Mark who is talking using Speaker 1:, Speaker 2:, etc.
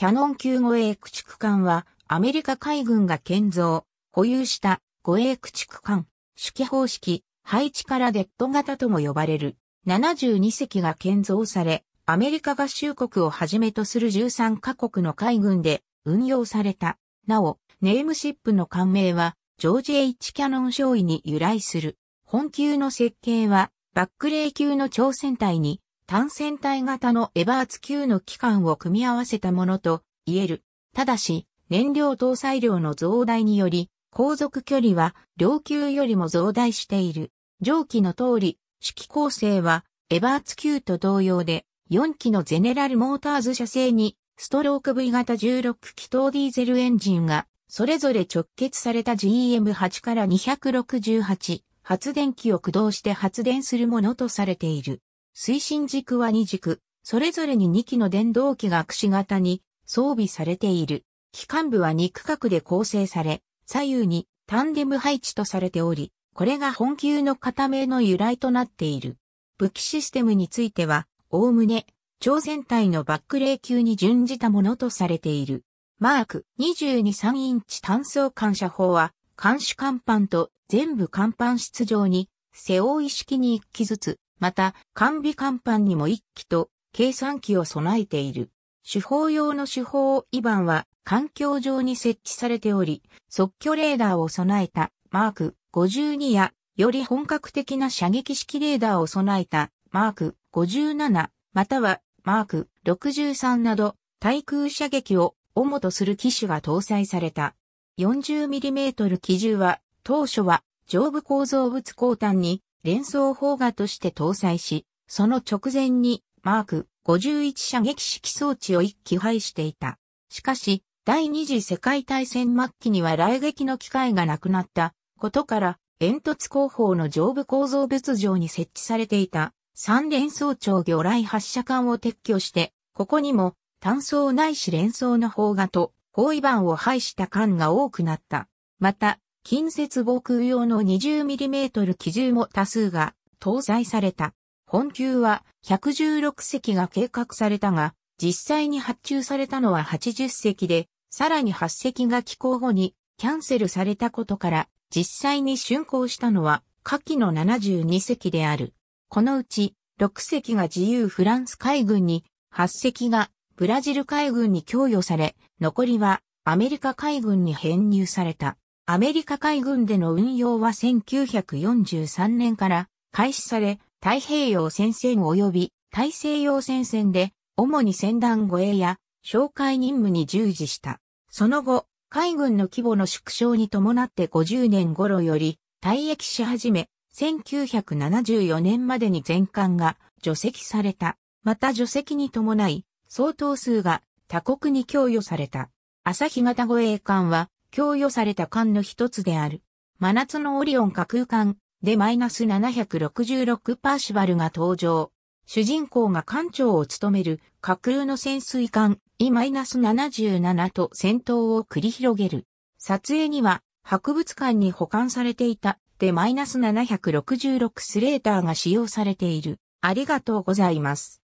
Speaker 1: キャノン級護衛駆逐艦は、アメリカ海軍が建造、保有した護衛駆逐艦、主機方式、配置からデッド型とも呼ばれる、72隻が建造され、アメリカ合衆国をはじめとする13カ国の海軍で運用された。なお、ネームシップの艦名は、ジョージ・ H・ キャノン少尉に由来する。本級の設計は、バックレー級の挑戦隊に単線体型のエバーツ級の機関を組み合わせたものと言える。ただし、燃料搭載量の増大により、航続距離は両級よりも増大している。上記の通り、式構成はエバーツ級と同様で、4機のゼネラルモーターズ社製に、ストローク V 型16気筒ディーゼルエンジンが、それぞれ直結された GM8 から268発電機を駆動して発電するものとされている。推進軸は2軸、それぞれに2機の電動機が串型に装備されている。機関部は2区画で構成され、左右にタンデム配置とされており、これが本級の片名の由来となっている。武器システムについては、おおむね、超全体のバック霊級に準じたものとされている。マーク223インチ単装感謝砲は、監視甲板と全部甲板室上に、背負い式に1機ずつ、また、完備甲板にも1機と計算機を備えている。手法用の手法イバンは環境上に設置されており、即挙レーダーを備えたマーク52や、より本格的な射撃式レーダーを備えたマーク57、またはマーク63など、対空射撃を主とする機種が搭載された。40mm 機銃は、当初は上部構造物交弾に連想砲画として搭載し、その直前にマーク51射撃式装置を一機配していた。しかし、第二次世界大戦末期には来撃の機会がなくなったことから、煙突工法の上部構造物上に設置されていた三連装長魚雷発射管を撤去して、ここにも単装ないし連装の砲画と包囲板を配した管が多くなった。また、近接防空用の 20mm 機銃も多数が搭載された。本級は116隻が計画されたが、実際に発注されたのは80隻で、さらに8隻が寄港後にキャンセルされたことから、実際に竣工したのは下記の72隻である。このうち6隻が自由フランス海軍に、8隻がブラジル海軍に供与され、残りはアメリカ海軍に編入された。アメリカ海軍での運用は1943年から開始され、太平洋戦線及び大西洋戦線で、主に船団護衛や哨戒任務に従事した。その後、海軍の規模の縮小に伴って50年頃より退役し始め、1974年までに全艦が除籍された。また除籍に伴い、相当数が他国に供与された。朝日型護衛艦は供与された艦の一つである。真夏のオリオン架空艦でマイナス766パーシバルが登場。主人公が艦長を務める架空の潜水艦 E-77 と戦闘を繰り広げる。撮影には博物館に保管されていたでマイナス766スレーターが使用されている。ありがとうございます。